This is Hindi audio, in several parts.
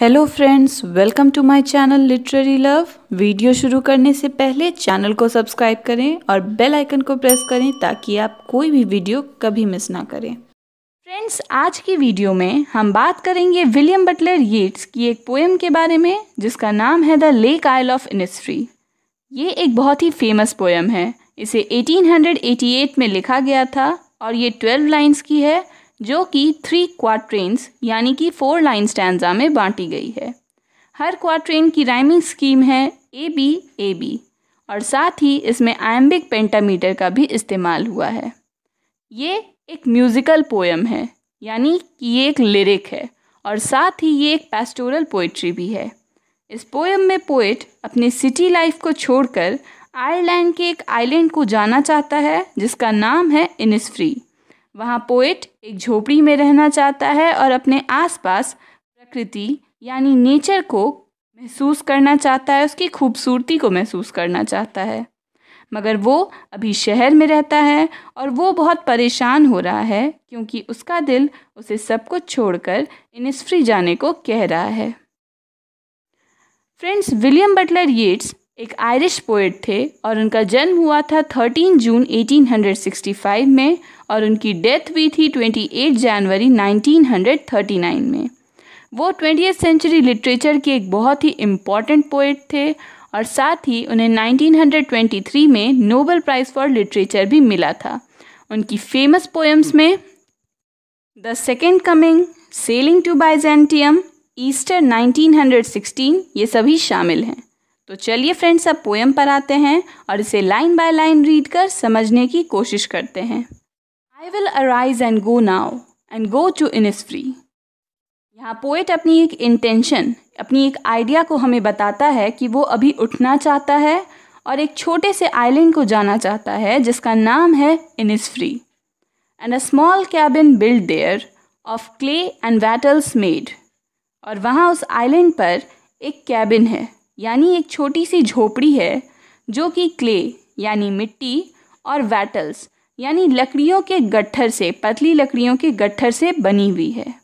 Hello friends welcome to my channel literary love video शुरू करने से पहले चैनल को सब्सक्राइब करें और बेल आइकन को प्रेस करें ताकि आप कोई भी वीडियो कभी मिस ना करें फ्रेंड्स आज की वीडियो में हम बात करेंगे विलियम बटलर येट्स की एक पोएम के बारे में जिसका नाम है the lake isle of Innisfree ये एक बहुत ही फेमस पोएम है इसे एटीन में लिखा गया था और ये ट्वेल्व लाइन्स की है जो कि थ्री क्वाट्रेन्स यानी कि फोर लाइन स्टैंडा में बांटी गई है हर क्वाट्रेन की राइमिंग स्कीम है ए बी ए बी और साथ ही इसमें आयम्बिक पेंटामीटर का भी इस्तेमाल हुआ है ये एक म्यूज़िकल पोएम है यानी कि ये एक लिरिक है और साथ ही ये एक पेस्टोरल पोइट्री भी है इस पोएम में पोइट अपने सिटी लाइफ को छोड़कर आयरलैंड के एक आइलैंड को जाना चाहता है जिसका नाम है इनस्फ्री वहाँ पोएट एक झोपड़ी में रहना चाहता है और अपने आसपास प्रकृति यानी नेचर को महसूस करना चाहता है उसकी खूबसूरती को महसूस करना चाहता है मगर वो अभी शहर में रहता है और वो बहुत परेशान हो रहा है क्योंकि उसका दिल उसे सब कुछ छोड़कर इनिस्फ्री जाने को कह रहा है फ्रेंड्स विलियम बटलर येट्स एक आयरिश पोइट थे और उनका जन्म हुआ था 13 जून 1865 में और उनकी डेथ भी थी 28 जनवरी 1939 में वो ट्वेंटी सेंचुरी लिटरेचर के एक बहुत ही इम्पॉर्टेंट पोइट थे और साथ ही उन्हें 1923 में नोबल प्राइज़ फॉर लिटरेचर भी मिला था उनकी फेमस पोएम्स में the second coming sailing to Byzantium Easter 1916 ये सभी शामिल हैं तो चलिए फ्रेंड्स अब पोएम पर आते हैं और इसे लाइन बाय लाइन रीड कर समझने की कोशिश करते हैं I will arise and go now and go to Innisfree. यहाँ पोएट अपनी एक इंटेंशन अपनी एक आइडिया को हमें बताता है कि वो अभी उठना चाहता है और एक छोटे से आइलैंड को जाना चाहता है जिसका नाम है Innisfree and a small cabin build there of clay and wattles made और वहाँ उस आइलैंड पर एक कैबिन है यानी एक छोटी सी झोपड़ी है जो कि क्ले यानी मिट्टी और वैटल्स यानी लकड़ियों के गट्ठर से पतली लकड़ियों के गट्ठर से बनी हुई है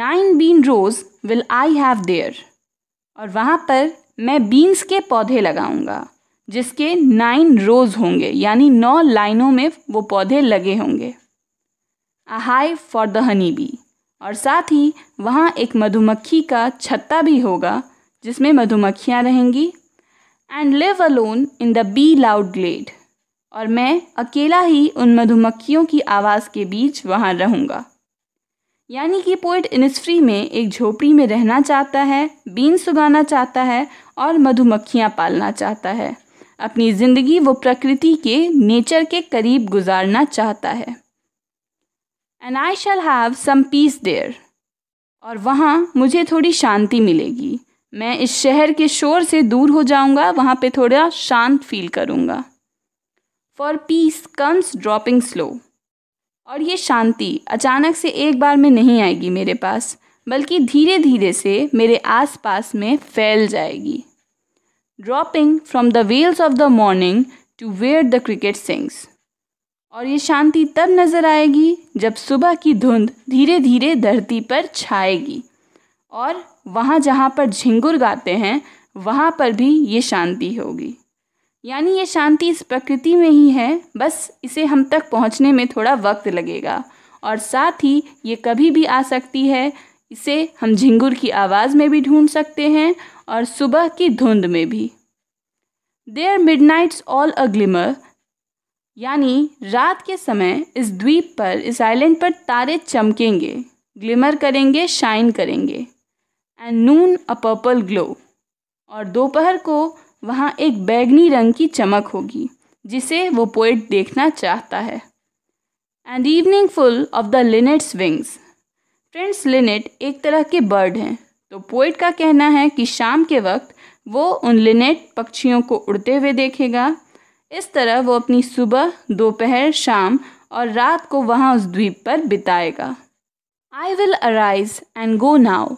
nine bean rows will I have there और वहाँ पर मैं बीन्स के पौधे लगाऊंगा जिसके नाइन रोज होंगे यानी नौ लाइनों में वो पौधे लगे होंगे a hive for the honey bee और साथ ही वहाँ एक मधुमक्खी का छत्ता भी होगा जिसमें मधुमक्खियाँ रहेंगी and live alone in the bee loud glade और मैं अकेला ही उन मधुमक्खियों की आवाज़ के बीच वहाँ रहूँगा यानी कि पोइट इनिस्फ्री में एक झोपड़ी में रहना चाहता है बीन सुगाना चाहता है और मधुमक्खियाँ पालना चाहता है अपनी ज़िंदगी वो प्रकृति के नेचर के करीब गुजारना चाहता है and I shall have some peace there और वहाँ मुझे थोड़ी शांति मिलेगी मैं इस शहर के शोर से दूर हो जाऊँगा वहाँ पे थोड़ा शांत फील करूँगा for peace comes dropping slow और ये शांति अचानक से एक बार में नहीं आएगी मेरे पास बल्कि धीरे धीरे से मेरे आसपास में फैल जाएगी dropping from the veils of the morning to where the cricket sings और ये शांति तब नज़र आएगी जब सुबह की धुंध धीरे धीरे धरती पर छाएगी और वहाँ जहाँ पर झिंगुर गाते हैं वहाँ पर भी ये शांति होगी यानी ये शांति इस प्रकृति में ही है बस इसे हम तक पहुंचने में थोड़ा वक्त लगेगा और साथ ही ये कभी भी आ सकती है इसे हम झिंगुर की आवाज़ में भी ढूंढ सकते हैं और सुबह की धुंध में भी there midnight's all a glimmer यानी रात के समय इस द्वीप पर इस आइलैंड पर तारे चमकेंगे ग्लिमर करेंगे शाइन करेंगे and noon a purple glow और दोपहर को वहाँ एक बैगनी रंग की चमक होगी जिसे वो पोइट देखना चाहता है and evening full of the linnet's wings friends linnet एक तरह के बर्ड हैं तो पोइट का कहना है कि शाम के वक्त वो उन लिनेट पक्षियों को उड़ते हुए देखेगा इस तरह वो अपनी सुबह दोपहर शाम और रात को वहाँ उस द्वीप पर बिताएगा I will arise and go now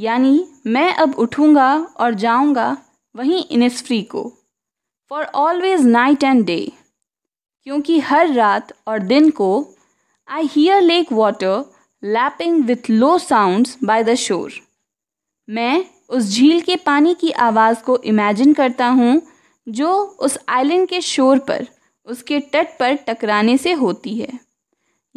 यानी मैं अब उठूँगा और जाऊँगा वहीं इनिसफ्री को for always night and day क्योंकि हर रात और दिन को I hear lake water lapping with low sounds by the shore मैं उस झील के पानी की आवाज़ को इमेजिन करता हूँ जो उस आइलैंड के शोर पर उसके तट पर टकराने से होती है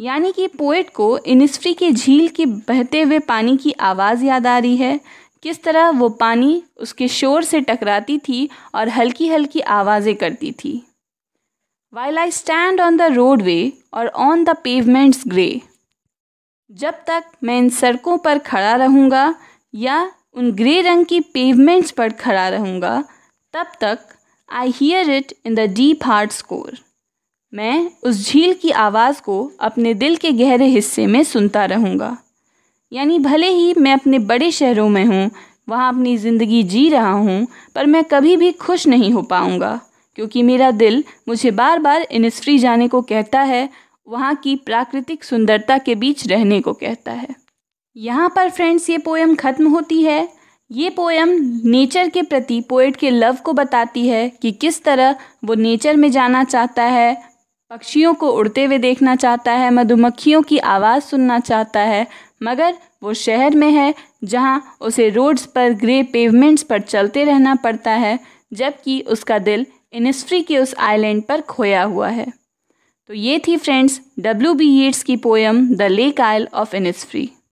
यानी कि पोइट को इनिस्फ्री के झील के बहते हुए पानी की आवाज़ याद आ रही है किस तरह वो पानी उसके शोर से टकराती थी और हल्की हल्की आवाज़ें करती थी while I stand on the roadway और ऑन द पेवमेंट्स ग्रे जब तक मैं इन सड़कों पर खड़ा रहूँगा या उन ग्रे रंग की पेवमेंट्स पर खड़ा रहूँगा तब तक I hear it in the deep heart's core मैं उस झील की आवाज़ को अपने दिल के गहरे हिस्से में सुनता रहूँगा यानी भले ही मैं अपने बड़े शहरों में हूँ वहाँ अपनी ज़िंदगी जी रहा हूँ पर मैं कभी भी खुश नहीं हो पाऊँगा क्योंकि मेरा दिल मुझे बार बार इनस्ट्री जाने को कहता है वहाँ की प्राकृतिक सुंदरता के बीच रहने को कहता है यहाँ पर फ्रेंड्स ये पोएम ख़त्म होती है ये पोएम नेचर के प्रति पोइट के लव को बताती है कि किस तरह वो नेचर में जाना चाहता है पक्षियों को उड़ते हुए देखना चाहता है मधुमक्खियों की आवाज़ सुनना चाहता है मगर वो शहर में है जहाँ उसे रोड्स पर ग्रे पेवमेंट्स पर चलते रहना पड़ता है जबकि उसका दिल इनस्ट्री के उस आइलैंड पर खोया हुआ है तो ये थी फ्रेंड्स डब्ल्यू बी एड्स की poem the lake isle of इनस्ट्री